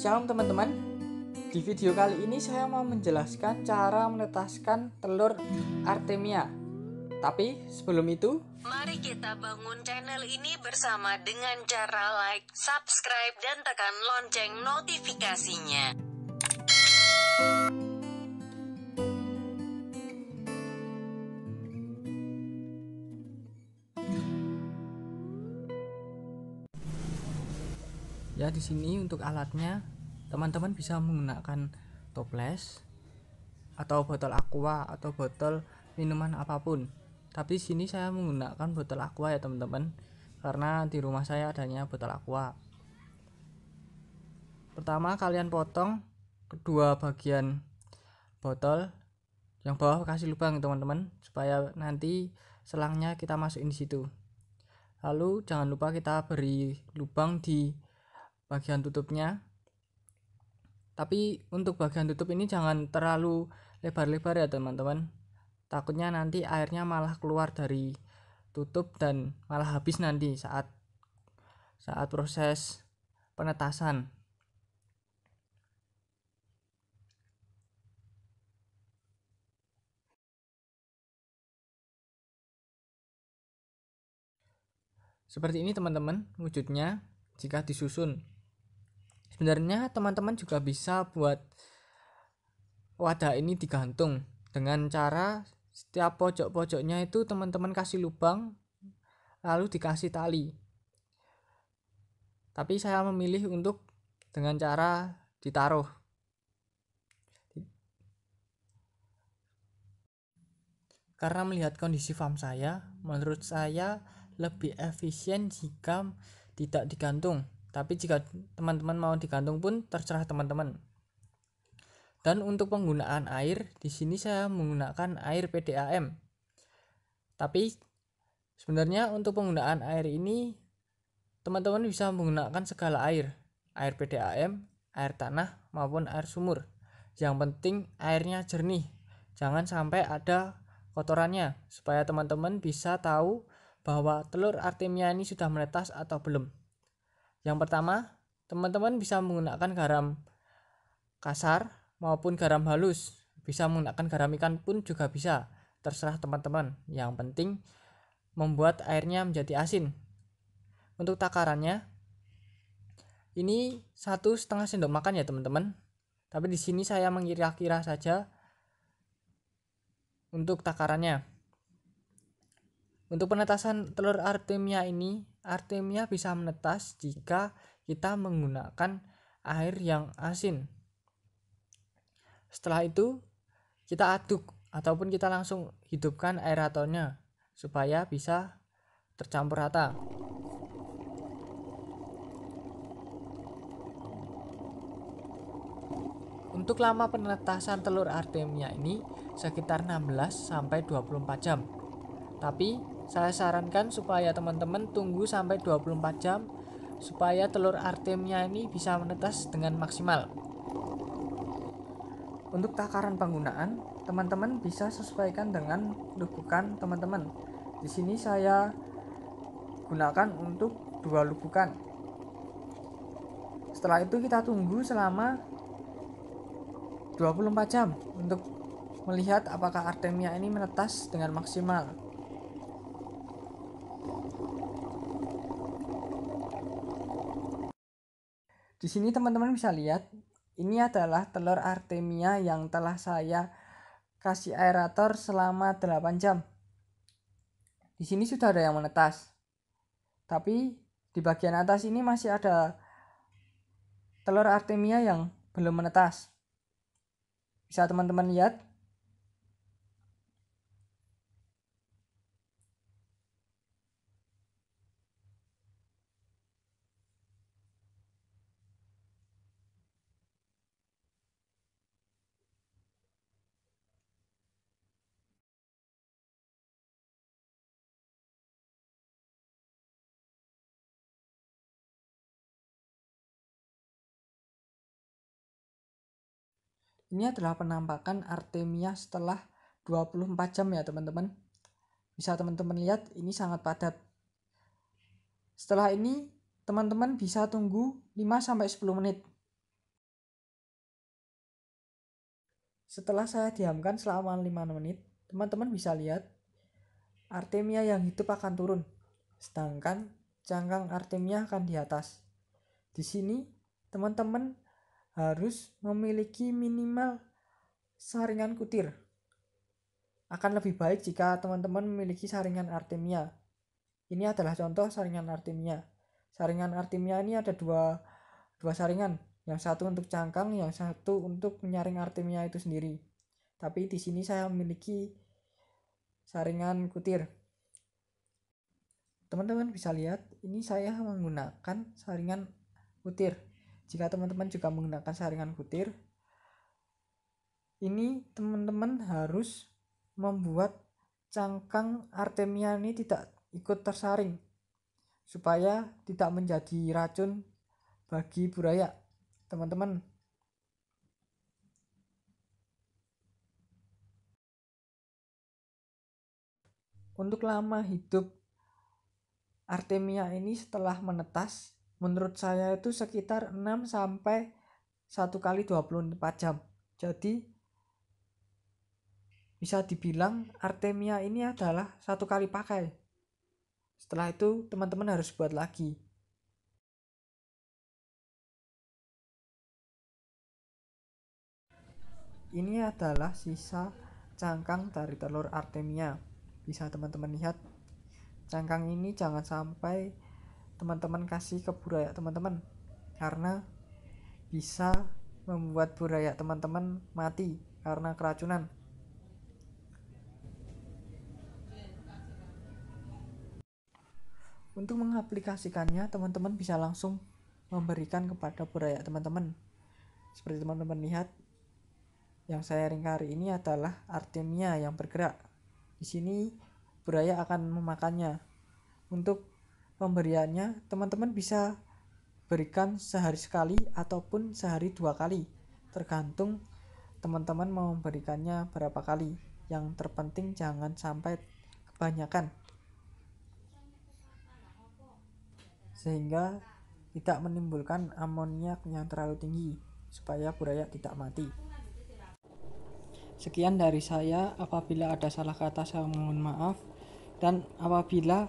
Shalom teman-teman Di video kali ini saya mau menjelaskan cara menetaskan telur Artemia Tapi sebelum itu Mari kita bangun channel ini bersama dengan cara like, subscribe, dan tekan lonceng notifikasinya ya di sini untuk alatnya teman-teman bisa menggunakan toples atau botol aqua atau botol minuman apapun tapi sini saya menggunakan botol aqua ya teman-teman karena di rumah saya adanya botol aqua pertama kalian potong kedua bagian botol yang bawah kasih lubang teman-teman supaya nanti selangnya kita masukin di situ lalu jangan lupa kita beri lubang di bagian tutupnya tapi untuk bagian tutup ini jangan terlalu lebar-lebar ya teman-teman takutnya nanti airnya malah keluar dari tutup dan malah habis nanti saat saat proses penetasan Seperti ini teman-teman wujudnya jika disusun Sebenarnya teman-teman juga bisa buat wadah ini digantung dengan cara setiap pojok-pojoknya itu teman-teman kasih lubang lalu dikasih tali. Tapi saya memilih untuk dengan cara ditaruh. Karena melihat kondisi farm saya, menurut saya lebih efisien jika tidak digantung tapi jika teman-teman mau digantung pun terserah teman-teman. Dan untuk penggunaan air, di sini saya menggunakan air PDAM. Tapi sebenarnya untuk penggunaan air ini teman-teman bisa menggunakan segala air, air PDAM, air tanah maupun air sumur. Yang penting airnya jernih. Jangan sampai ada kotorannya supaya teman-teman bisa tahu bahwa telur artemia ini sudah menetas atau belum. Yang pertama, teman-teman bisa menggunakan garam kasar maupun garam halus. Bisa menggunakan garam ikan pun juga bisa, terserah teman-teman. Yang penting membuat airnya menjadi asin. Untuk takarannya, ini satu setengah sendok makan ya teman-teman. Tapi di sini saya mengira-kira saja untuk takarannya. Untuk penetasan telur artemia ini, artemia bisa menetas jika kita menggunakan air yang asin. Setelah itu, kita aduk ataupun kita langsung hidupkan aeratornya supaya bisa tercampur rata. Untuk lama penetasan telur artemia ini sekitar 16 sampai 24 jam. Tapi saya sarankan supaya teman-teman tunggu sampai 24 jam supaya telur artemia ini bisa menetas dengan maksimal. Untuk takaran penggunaan, teman-teman bisa sesuaikan dengan lubukan teman-teman. Di sini saya gunakan untuk dua lubukan. Setelah itu kita tunggu selama 24 jam untuk melihat apakah artemia ini menetas dengan maksimal. Di sini teman-teman bisa lihat ini adalah telur artemia yang telah saya kasih aerator selama 8 jam. Di sini sudah ada yang menetas. Tapi di bagian atas ini masih ada telur artemia yang belum menetas. Bisa teman-teman lihat ini adalah penampakan Artemia setelah 24 jam ya teman-teman bisa teman-teman lihat ini sangat padat setelah ini teman-teman bisa tunggu 5-10 menit setelah saya diamkan selama 5 menit teman-teman bisa lihat Artemia yang hidup akan turun sedangkan cangkang Artemia akan di atas di sini teman-teman harus memiliki minimal saringan kutir. Akan lebih baik jika teman-teman memiliki saringan artemia. Ini adalah contoh saringan artemia. Saringan artemia ini ada dua, dua saringan. Yang satu untuk cangkang, yang satu untuk menyaring artemia itu sendiri. Tapi di sini saya memiliki saringan kutir. Teman-teman bisa lihat, ini saya menggunakan saringan kutir jika teman-teman juga menggunakan saringan butir, ini teman-teman harus membuat cangkang artemia ini tidak ikut tersaring supaya tidak menjadi racun bagi buraya. Teman-teman, untuk lama hidup Artemia ini setelah menetas menurut saya itu sekitar 6 sampai 1 kali 24 jam. Jadi bisa dibilang Artemia ini adalah satu kali pakai. Setelah itu teman-teman harus buat lagi. Ini adalah sisa cangkang dari telur Artemia. Bisa teman-teman lihat. Cangkang ini jangan sampai teman-teman kasih ke buraya teman-teman karena bisa membuat buraya teman-teman mati karena keracunan. Untuk mengaplikasikannya, teman-teman bisa langsung memberikan kepada buraya teman-teman. Seperti teman-teman lihat, yang saya ringkari ini adalah artemia yang bergerak. Di sini buraya akan memakannya. Untuk pemberiannya teman-teman bisa berikan sehari sekali ataupun sehari dua kali tergantung teman-teman mau memberikannya berapa kali yang terpenting jangan sampai kebanyakan sehingga tidak menimbulkan amoniak yang terlalu tinggi supaya buraya tidak mati sekian dari saya apabila ada salah kata saya mohon maaf dan apabila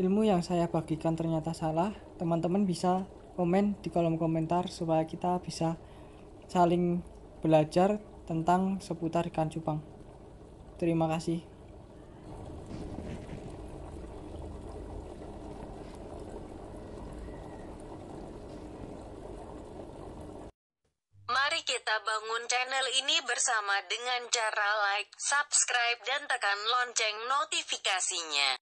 ilmu yang saya bagikan ternyata salah, teman-teman bisa komen di kolom komentar supaya kita bisa saling belajar tentang seputar ikan cupang. Terima kasih. Mari kita bangun channel ini bersama dengan cara like, subscribe, dan tekan lonceng notifikasinya.